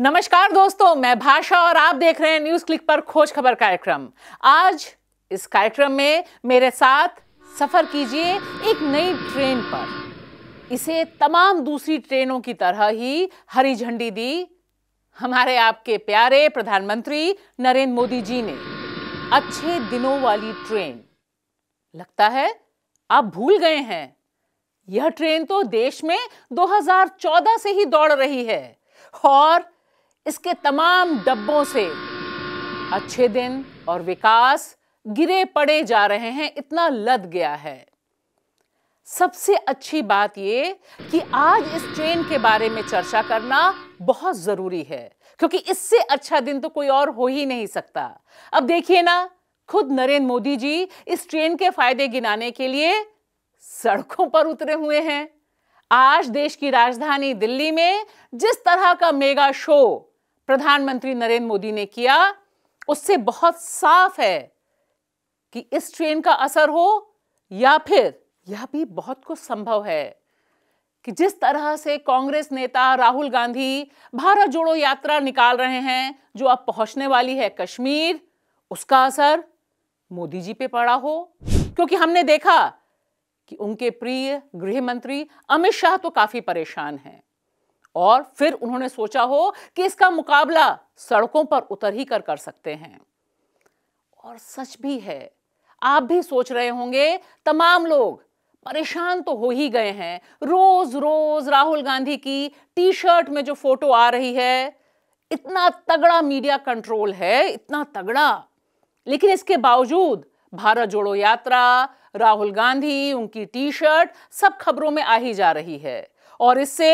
नमस्कार दोस्तों मैं भाषा और आप देख रहे हैं न्यूज क्लिक पर खोज खबर कार्यक्रम आज इस कार्यक्रम में मेरे साथ सफर कीजिए एक नई ट्रेन पर इसे तमाम दूसरी ट्रेनों की तरह ही हरी झंडी दी हमारे आपके प्यारे प्रधानमंत्री नरेंद्र मोदी जी ने अच्छे दिनों वाली ट्रेन लगता है आप भूल गए हैं यह ट्रेन तो देश में 2014 से ही दौड़ रही है और इसके तमाम डब्बों से अच्छे दिन और विकास गिरे पड़े जा रहे हैं इतना लद गया है सबसे अच्छी बात यह कि आज इस ट्रेन के बारे में चर्चा करना बहुत जरूरी है क्योंकि इससे अच्छा दिन तो कोई और हो ही नहीं सकता अब देखिए ना खुद नरेंद्र मोदी जी इस ट्रेन के फायदे गिनाने के लिए सड़कों पर उतरे हुए हैं आज देश की राजधानी दिल्ली में जिस तरह का मेगा शो प्रधानमंत्री नरेंद्र मोदी ने किया उससे बहुत साफ है कि इस ट्रेन का असर हो या फिर यह भी बहुत कुछ संभव है कि जिस तरह से कांग्रेस नेता राहुल गांधी भारत जोड़ो यात्रा निकाल रहे हैं जो अब पहुंचने वाली है कश्मीर उसका असर मोदी जी पे पड़ा हो क्योंकि हमने देखा कि उनके प्रिय गृह मंत्री अमित शाह तो काफी परेशान हैं और फिर उन्होंने सोचा हो कि इसका मुकाबला सड़कों पर उतर ही कर कर सकते हैं और सच भी है आप भी सोच रहे होंगे तमाम लोग परेशान तो हो ही गए हैं रोज रोज राहुल गांधी की टी शर्ट में जो फोटो आ रही है इतना तगड़ा मीडिया कंट्रोल है इतना तगड़ा लेकिन इसके बावजूद भारत जोड़ो यात्रा राहुल गांधी उनकी टी शर्ट सब खबरों में आ ही जा रही है और इससे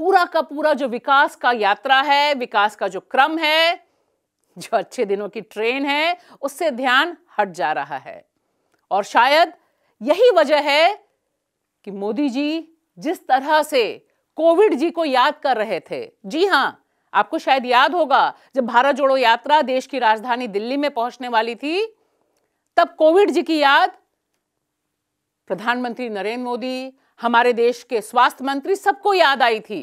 पूरा का पूरा जो विकास का यात्रा है विकास का जो क्रम है जो अच्छे दिनों की ट्रेन है उससे ध्यान हट जा रहा है और शायद यही वजह है कि मोदी जी जिस तरह से कोविड जी को याद कर रहे थे जी हां आपको शायद याद होगा जब भारत जोड़ो यात्रा देश की राजधानी दिल्ली में पहुंचने वाली थी तब कोविड जी की याद प्रधानमंत्री नरेंद्र मोदी हमारे देश के स्वास्थ्य मंत्री सबको याद आई थी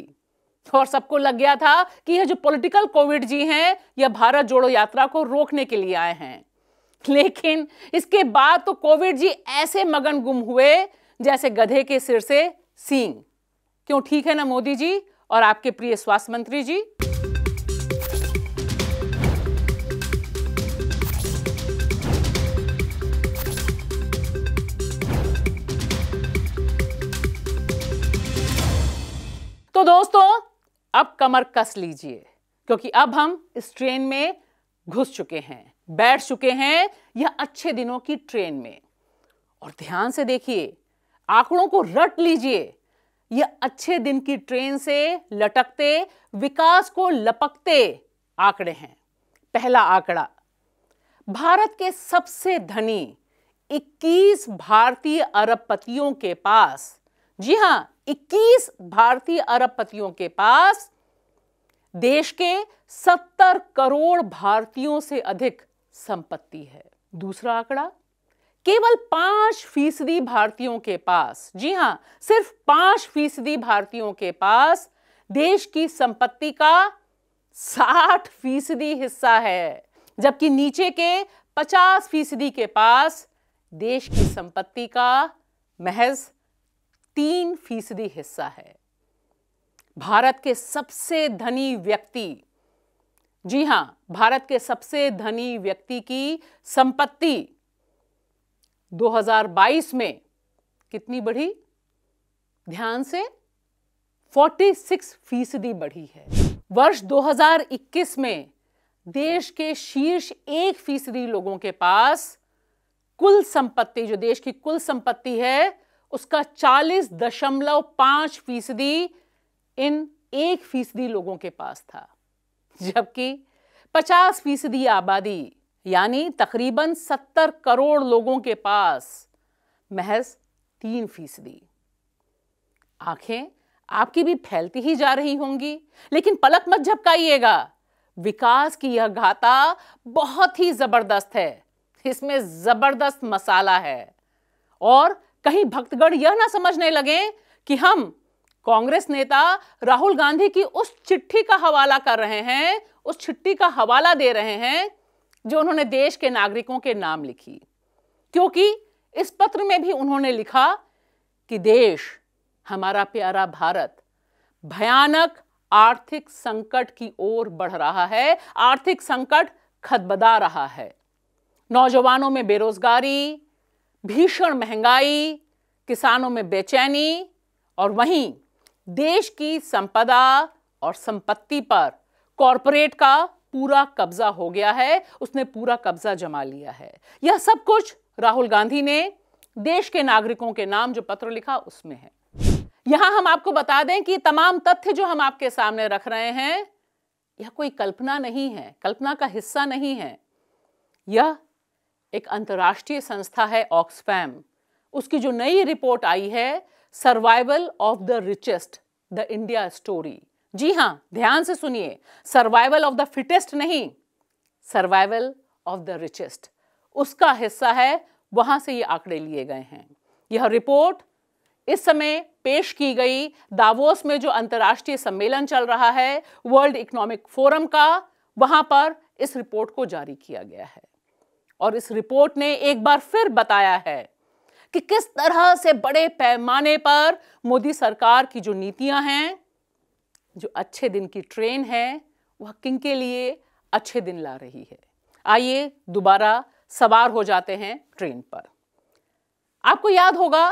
और सबको लग गया था कि यह जो पॉलिटिकल कोविड जी हैं यह भारत जोड़ो यात्रा को रोकने के लिए आए हैं लेकिन इसके बाद तो कोविड जी ऐसे मगन गुम हुए जैसे गधे के सिर से सींग क्यों ठीक है ना मोदी जी और आपके प्रिय स्वास्थ्य मंत्री जी तो दोस्तों अब कमर कस लीजिए क्योंकि अब हम इस ट्रेन में घुस चुके हैं बैठ चुके हैं यह अच्छे दिनों की ट्रेन में और ध्यान से देखिए आंकड़ों को रट लीजिए यह अच्छे दिन की ट्रेन से लटकते विकास को लपकते आंकड़े हैं पहला आंकड़ा भारत के सबसे धनी 21 भारतीय अरबपतियों के पास जी हां 21 भारतीय अरबपतियों के पास देश के 70 करोड़ भारतीयों से अधिक संपत्ति है दूसरा आंकड़ा केवल पांच फीसदी भारतीयों के पास जी हां सिर्फ पांच फीसदी भारतीयों के पास देश की संपत्ति का साठ फीसदी हिस्सा है जबकि नीचे के पचास फीसदी के पास देश की संपत्ति का महज तीन फीसदी हिस्सा है भारत के सबसे धनी व्यक्ति जी हां भारत के सबसे धनी व्यक्ति की संपत्ति 2022 में कितनी बढ़ी ध्यान से 46 फीसदी बढ़ी है वर्ष 2021 में देश के शीर्ष एक फीसदी लोगों के पास कुल संपत्ति जो देश की कुल संपत्ति है उसका चालीस दशमलव पांच फीसदी इन एक फीसदी लोगों के पास था जबकि पचास फीसदी आबादी यानी तकरीबन सत्तर करोड़ लोगों के पास महज तीन फीसदी आंखें आपकी भी फैलती ही जा रही होंगी लेकिन पलक मत झपकाइएगा विकास की यह घाता बहुत ही जबरदस्त है इसमें जबरदस्त मसाला है और कहीं भक्तगण यह ना समझने लगे कि हम कांग्रेस नेता राहुल गांधी की उस चिट्ठी का हवाला कर रहे हैं उस चिट्ठी का हवाला दे रहे हैं जो उन्होंने देश के नागरिकों के नाम लिखी क्योंकि इस पत्र में भी उन्होंने लिखा कि देश हमारा प्यारा भारत भयानक आर्थिक संकट की ओर बढ़ रहा है आर्थिक संकट खदबदा रहा है नौजवानों में बेरोजगारी भीषण महंगाई किसानों में बेचैनी और वहीं देश की संपदा और संपत्ति पर कॉरपोरेट का पूरा कब्जा हो गया है उसने पूरा कब्जा जमा लिया है यह सब कुछ राहुल गांधी ने देश के नागरिकों के नाम जो पत्र लिखा उसमें है यहां हम आपको बता दें कि तमाम तथ्य जो हम आपके सामने रख रहे हैं यह कोई कल्पना नहीं है कल्पना का हिस्सा नहीं है यह एक अंतर्राष्ट्रीय संस्था है ऑक्सफैम उसकी जो नई रिपोर्ट आई है survival of the richest the India story जी हां ध्यान से सुनिए सर्वाइवल ऑफ द फिटेस्ट नहीं सर्वाइवल ऑफ द रिचेस्ट उसका हिस्सा है वहां से ये आंकड़े लिए गए हैं यह रिपोर्ट इस समय पेश की गई दावोस में जो अंतर्राष्ट्रीय सम्मेलन चल रहा है वर्ल्ड इकोनॉमिक फोरम का वहां पर इस रिपोर्ट को जारी किया गया है और इस रिपोर्ट ने एक बार फिर बताया है कि किस तरह से बड़े पैमाने पर मोदी सरकार की जो नीतियां हैं जो अच्छे दिन की ट्रेन है वह किन के लिए अच्छे दिन ला रही है आइए दोबारा सवार हो जाते हैं ट्रेन पर आपको याद होगा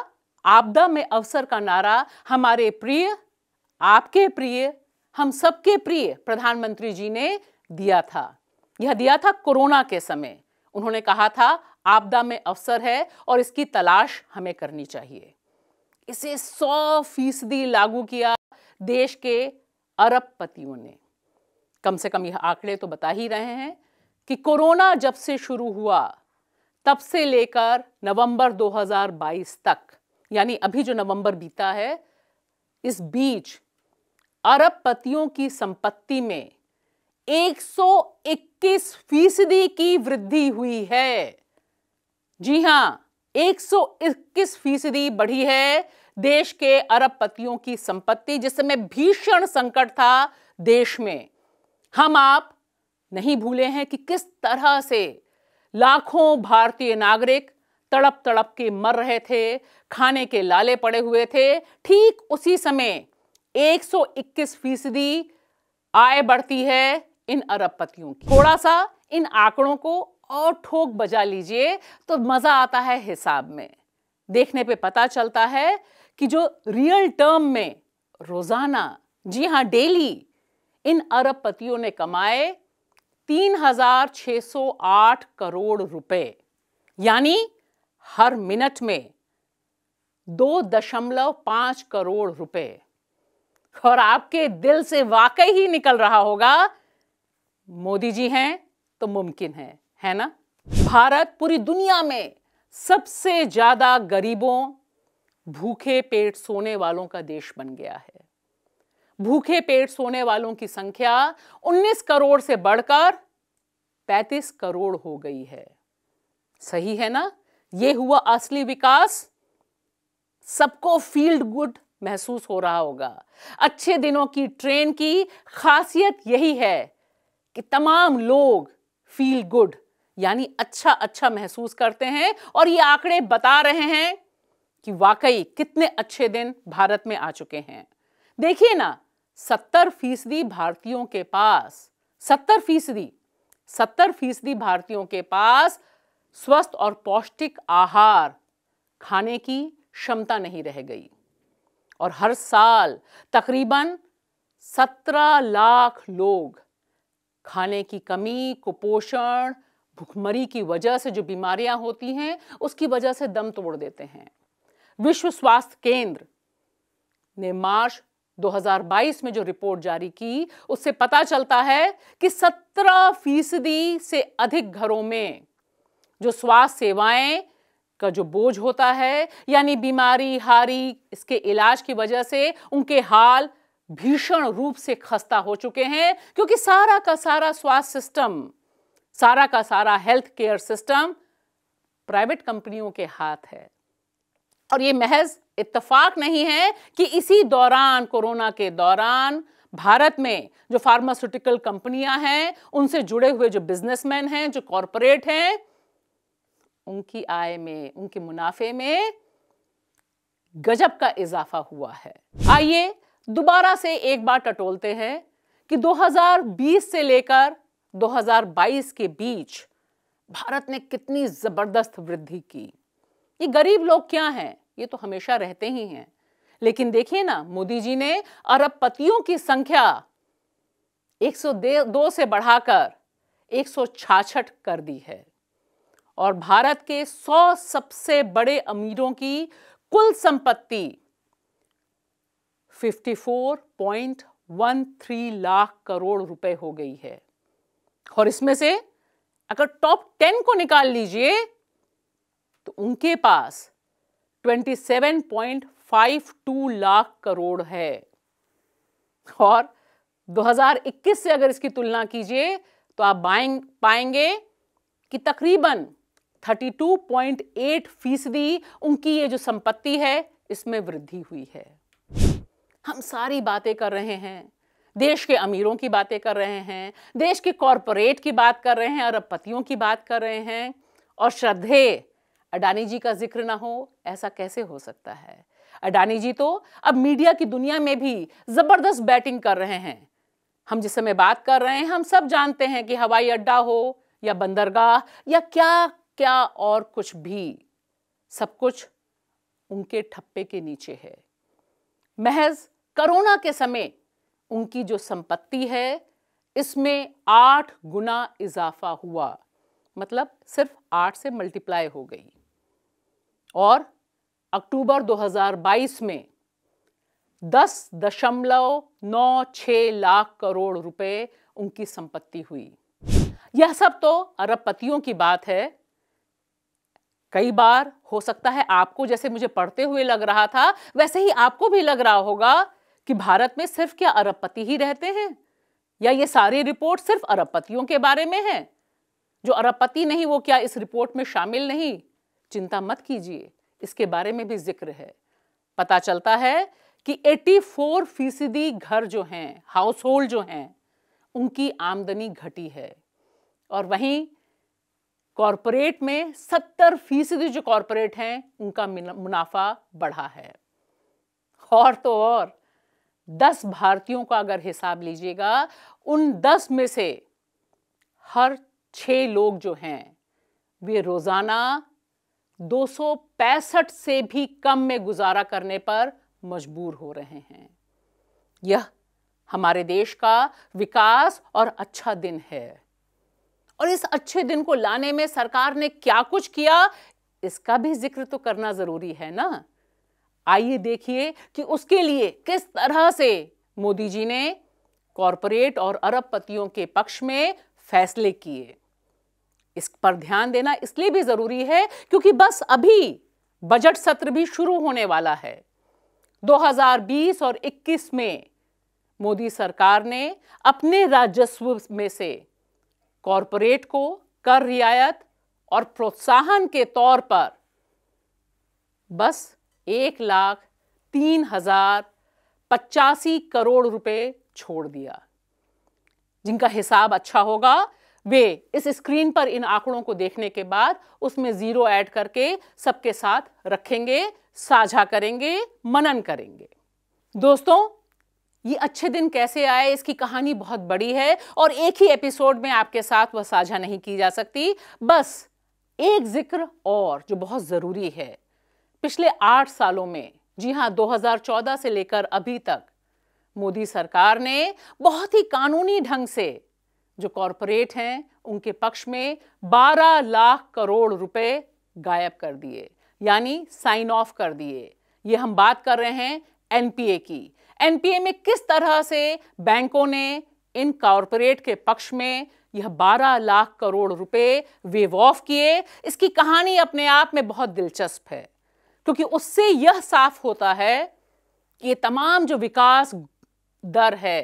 आपदा में अवसर का नारा हमारे प्रिय आपके प्रिय हम सबके प्रिय प्रधानमंत्री जी ने दिया था यह दिया था कोरोना के समय उन्होंने कहा था आपदा में अवसर है और इसकी तलाश हमें करनी चाहिए इसे सौ फीसदी लागू किया देश के अरब पतियों ने कम से कम यह आंकड़े तो बता ही रहे हैं कि कोरोना जब से शुरू हुआ तब से लेकर नवंबर 2022 तक यानी अभी जो नवंबर बीता है इस बीच अरब पतियों की संपत्ति में 121 फीसदी की वृद्धि हुई है जी हां 121 फीसदी बढ़ी है देश के अरबपतियों की संपत्ति जिस समय भीषण संकट था देश में हम आप नहीं भूले हैं कि किस तरह से लाखों भारतीय नागरिक तड़प तड़प के मर रहे थे खाने के लाले पड़े हुए थे ठीक उसी समय 121 फीसदी आय बढ़ती है इन अरबपतियों की थोड़ा सा इन आंकड़ों को और ठोक बजा लीजिए तो मजा आता है हिसाब में देखने पे पता चलता है कि जो रियल टर्म में रोजाना जी हाँ डेली इन अरबपतियों ने कमाए 3,608 करोड़ रुपए यानी हर मिनट में दो दशमलव पांच करोड़ रुपए और आपके दिल से वाकई ही निकल रहा होगा मोदी जी हैं तो मुमकिन है है ना भारत पूरी दुनिया में सबसे ज़्यादा गरीबों भूखे पेट सोने वालों का देश बन गया है भूखे पेट सोने वालों की संख्या 19 करोड़ से बढ़कर 35 करोड़ हो गई है सही है ना यह हुआ असली विकास सबको फील्ड गुड महसूस हो रहा होगा अच्छे दिनों की ट्रेन की खासियत यही है कि तमाम लोग फील गुड यानी अच्छा अच्छा महसूस करते हैं और ये आंकड़े बता रहे हैं कि वाकई कितने अच्छे दिन भारत में आ चुके हैं देखिए ना सत्तर फीसदी भारतीयों के पास सत्तर फीसदी सत्तर फीसदी भारतीयों के पास स्वस्थ और पौष्टिक आहार खाने की क्षमता नहीं रह गई और हर साल तकरीबन सत्रह लाख लोग खाने की कमी कुपोषण भुखमरी की वजह से जो बीमारियां होती हैं उसकी वजह से दम तोड़ देते हैं विश्व स्वास्थ्य केंद्र ने मार्च 2022 में जो रिपोर्ट जारी की उससे पता चलता है कि 17 फीसदी से अधिक घरों में जो स्वास्थ्य सेवाएं का जो बोझ होता है यानी बीमारी हारी इसके इलाज की वजह से उनके हाल भीषण रूप से खस्ता हो चुके हैं क्योंकि सारा का सारा स्वास्थ्य सिस्टम सारा का सारा हेल्थ केयर सिस्टम प्राइवेट कंपनियों के हाथ है और ये महज इतफाक नहीं है कि इसी दौरान कोरोना के दौरान भारत में जो फार्मास्यूटिकल कंपनियां हैं उनसे जुड़े हुए जो बिजनेसमैन हैं जो कॉरपोरेट हैं उनकी आय में उनके मुनाफे में गजब का इजाफा हुआ है आइए दोबारा से एक बार टटोलते हैं कि 2020 से लेकर 2022 के बीच भारत ने कितनी ज़बरदस्त वृद्धि की ये गरीब लोग क्या हैं ये तो हमेशा रहते ही हैं लेकिन देखिए ना मोदी जी ने अरबपतियों की संख्या 102 से बढ़ाकर एक कर दी है और भारत के 100 सबसे बड़े अमीरों की कुल संपत्ति 54.13 लाख करोड़ रुपए हो गई है और इसमें से अगर टॉप टेन को निकाल लीजिए तो उनके पास 27.52 लाख करोड़ है और 2021 से अगर इसकी तुलना कीजिए तो आप पाएंगे कि तकरीबन 32.8 फीसदी उनकी ये जो संपत्ति है इसमें वृद्धि हुई है हम सारी बातें कर रहे हैं देश के अमीरों की बातें कर रहे हैं देश के कॉरपोरेट की बात कर रहे हैं अरबपतियों की बात कर रहे हैं और श्रद्धे अडानी जी का जिक्र ना हो ऐसा कैसे हो सकता है अडानी जी तो अब मीडिया की दुनिया में भी ज़बरदस्त बैटिंग कर रहे हैं हम जिस समय बात कर रहे हैं हम सब जानते हैं कि हवाई अड्डा हो या बंदरगाह या क्या क्या और कुछ भी सब कुछ उनके ठप्पे के नीचे है महज कोरोना के समय उनकी जो संपत्ति है इसमें आठ गुना इजाफा हुआ मतलब सिर्फ आठ से मल्टीप्लाई हो गई और अक्टूबर 2022 में दस दशमलव नौ छ लाख करोड़ रुपए उनकी संपत्ति हुई यह सब तो अरबपतियों की बात है कई बार हो सकता है आपको जैसे मुझे पढ़ते हुए लग रहा था वैसे ही आपको भी लग रहा होगा कि भारत में सिर्फ क्या अरबपति ही रहते हैं या ये सारी रिपोर्ट सिर्फ अरबपतियों के बारे में है जो अरबपति नहीं वो क्या इस रिपोर्ट में शामिल नहीं चिंता मत कीजिए इसके बारे में भी जिक्र है पता चलता है कि 84 फीसदी घर जो हैं हाउस होल्ड जो हैं उनकी आमदनी घटी है और वहीं कॉरपोरेट में 70 फीसदी जो कॉरपोरेट हैं उनका मुनाफा बढ़ा है और तो और दस भारतीयों का अगर हिसाब लीजिएगा उन दस में से हर छ लोग जो हैं वे रोज़ाना दो से भी कम में गुजारा करने पर मजबूर हो रहे हैं यह हमारे देश का विकास और अच्छा दिन है और इस अच्छे दिन को लाने में सरकार ने क्या कुछ किया इसका भी जिक्र तो करना ज़रूरी है ना आइए देखिए कि उसके लिए किस तरह से मोदी जी ने कॉरपोरेट और अरबपतियों के पक्ष में फैसले किए इस पर ध्यान देना इसलिए भी जरूरी है क्योंकि बस अभी बजट सत्र भी शुरू होने वाला है 2020 और 21 में मोदी सरकार ने अपने राजस्व में से कॉरपोरेट को कर रियायत और प्रोत्साहन के तौर पर बस एक लाख तीन हजार पचासी करोड़ रुपए छोड़ दिया जिनका हिसाब अच्छा होगा वे इस स्क्रीन पर इन आंकड़ों को देखने के बाद उसमें ज़ीरो ऐड करके सबके साथ रखेंगे साझा करेंगे मनन करेंगे दोस्तों ये अच्छे दिन कैसे आए इसकी कहानी बहुत बड़ी है और एक ही एपिसोड में आपके साथ वह साझा नहीं की जा सकती बस एक जिक्र और जो बहुत ज़रूरी है पिछले आठ सालों में जी हां 2014 से लेकर अभी तक मोदी सरकार ने बहुत ही कानूनी ढंग से जो कॉरपोरेट हैं उनके पक्ष में 12 लाख करोड़ रुपए गायब कर दिए यानी साइन ऑफ कर दिए ये हम बात कर रहे हैं एनपीए की एनपीए में किस तरह से बैंकों ने इन कॉरपोरेट के पक्ष में यह 12 लाख करोड़ रुपए वेव ऑफ किए इसकी कहानी अपने आप में बहुत दिलचस्प है क्योंकि उससे यह साफ होता है कि ये तमाम जो विकास दर है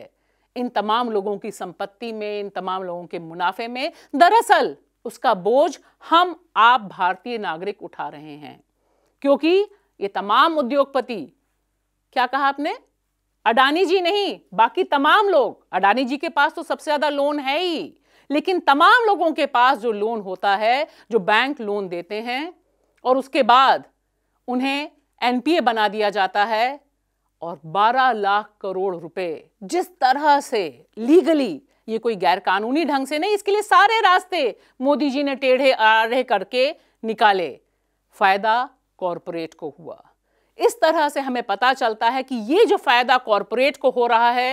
इन तमाम लोगों की संपत्ति में इन तमाम लोगों के मुनाफे में दरअसल उसका बोझ हम आप भारतीय नागरिक उठा रहे हैं क्योंकि ये तमाम उद्योगपति क्या कहा आपने अडानी जी नहीं बाकी तमाम लोग अडानी जी के पास तो सबसे ज्यादा लोन है ही लेकिन तमाम लोगों के पास जो लोन होता है जो बैंक लोन देते हैं और उसके बाद उन्हें एनपीए बना दिया जाता है और 12 लाख करोड़ रुपए जिस तरह से लीगली ये कोई गैर कानूनी ढंग से नहीं इसके लिए सारे रास्ते मोदी जी ने टेढ़े आड़े करके निकाले फायदा कॉरपोरेट को हुआ इस तरह से हमें पता चलता है कि ये जो फायदा कॉरपोरेट को हो रहा है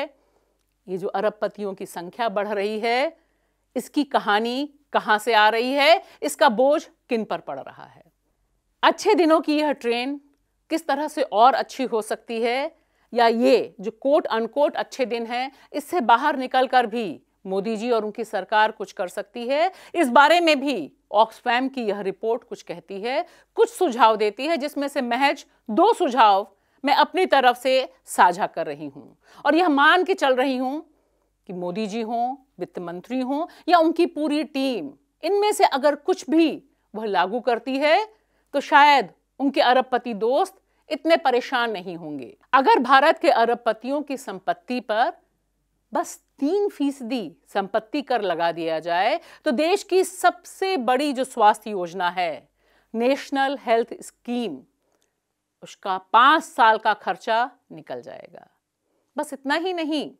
ये जो अरबपतियों की संख्या बढ़ रही है इसकी कहानी कहां से आ रही है इसका बोझ किन पर पड़ रहा है अच्छे दिनों की यह ट्रेन किस तरह से और अच्छी हो सकती है या ये जो कोट अनकोट अच्छे दिन हैं इससे बाहर निकलकर भी मोदी जी और उनकी सरकार कुछ कर सकती है इस बारे में भी ऑक्सफैम की यह रिपोर्ट कुछ कहती है कुछ सुझाव देती है जिसमें से महज दो सुझाव मैं अपनी तरफ से साझा कर रही हूँ और यह मान के चल रही हूँ कि मोदी जी हों वित्त मंत्री हों या उनकी पूरी टीम इनमें से अगर कुछ भी वह लागू करती है तो शायद उनके अरबपति दोस्त इतने परेशान नहीं होंगे अगर भारत के अरबपतियों की संपत्ति पर बस तीन फीसदी संपत्ति कर लगा दिया जाए तो देश की सबसे बड़ी जो स्वास्थ्य योजना है नेशनल हेल्थ स्कीम उसका पांच साल का खर्चा निकल जाएगा बस इतना ही नहीं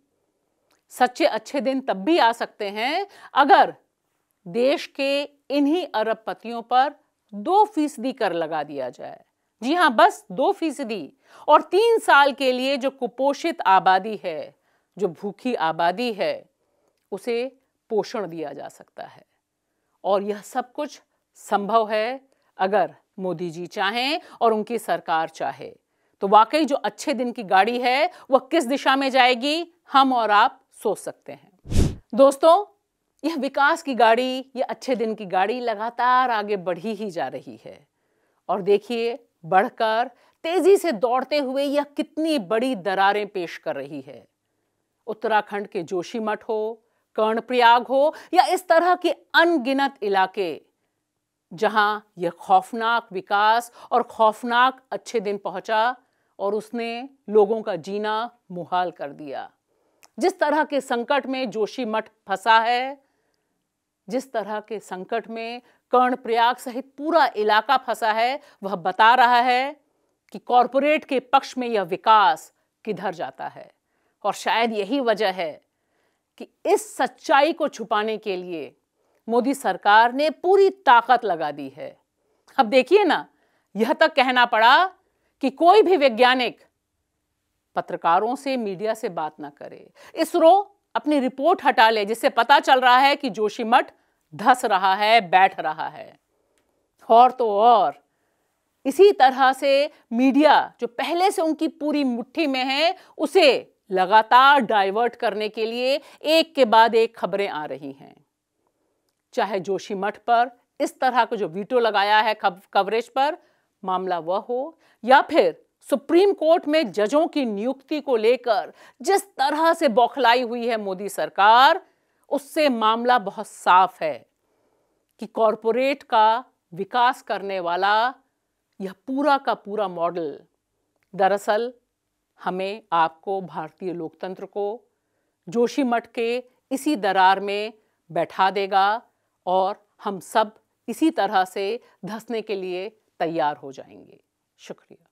सच्चे अच्छे दिन तब भी आ सकते हैं अगर देश के इन्हीं अरबपतियों पर दो फीसदी कर लगा दिया जाए जी हाँ बस दो फीसदी और तीन साल के लिए जो कुपोषित आबादी है जो भूखी आबादी है उसे पोषण दिया जा सकता है और यह सब कुछ संभव है अगर मोदी जी चाहें और उनकी सरकार चाहे तो वाकई जो अच्छे दिन की गाड़ी है वह किस दिशा में जाएगी हम और आप सोच सकते हैं दोस्तों यह विकास की गाड़ी यह अच्छे दिन की गाड़ी लगातार आगे बढ़ी ही जा रही है और देखिए बढ़कर तेजी से दौड़ते हुए यह कितनी बड़ी दरारें पेश कर रही है उत्तराखंड के जोशीमठ हो कर्णप्रयाग हो या इस तरह के अनगिनत इलाके जहां यह खौफनाक विकास और खौफनाक अच्छे दिन पहुंचा और उसने लोगों का जीना मुहाल कर दिया जिस तरह के संकट में जोशीमठ फंसा है जिस तरह के संकट में कर्ण प्रयाग सहित पूरा इलाका फंसा है वह बता रहा है कि कॉरपोरेट के पक्ष में यह विकास किधर जाता है और शायद यही वजह है कि इस सच्चाई को छुपाने के लिए मोदी सरकार ने पूरी ताकत लगा दी है अब देखिए ना यह तक कहना पड़ा कि कोई भी वैज्ञानिक पत्रकारों से मीडिया से बात ना करे इसरो अपनी रिपोर्ट हटा ले जिससे पता चल रहा है कि जोशीमठ धस रहा है बैठ रहा है और तो और इसी तरह से मीडिया जो पहले से उनकी पूरी मुट्ठी में है उसे लगातार डाइवर्ट करने के लिए एक के बाद एक खबरें आ रही हैं चाहे जोशी मठ पर इस तरह का जो वीटो लगाया है कवरेज पर मामला वह हो या फिर सुप्रीम कोर्ट में जजों की नियुक्ति को लेकर जिस तरह से बौखलाई हुई है मोदी सरकार उससे मामला बहुत साफ है कि कॉरपोरेट का विकास करने वाला यह पूरा का पूरा मॉडल दरअसल हमें आपको भारतीय लोकतंत्र को जोशी मठ के इसी दरार में बैठा देगा और हम सब इसी तरह से धंसने के लिए तैयार हो जाएंगे शुक्रिया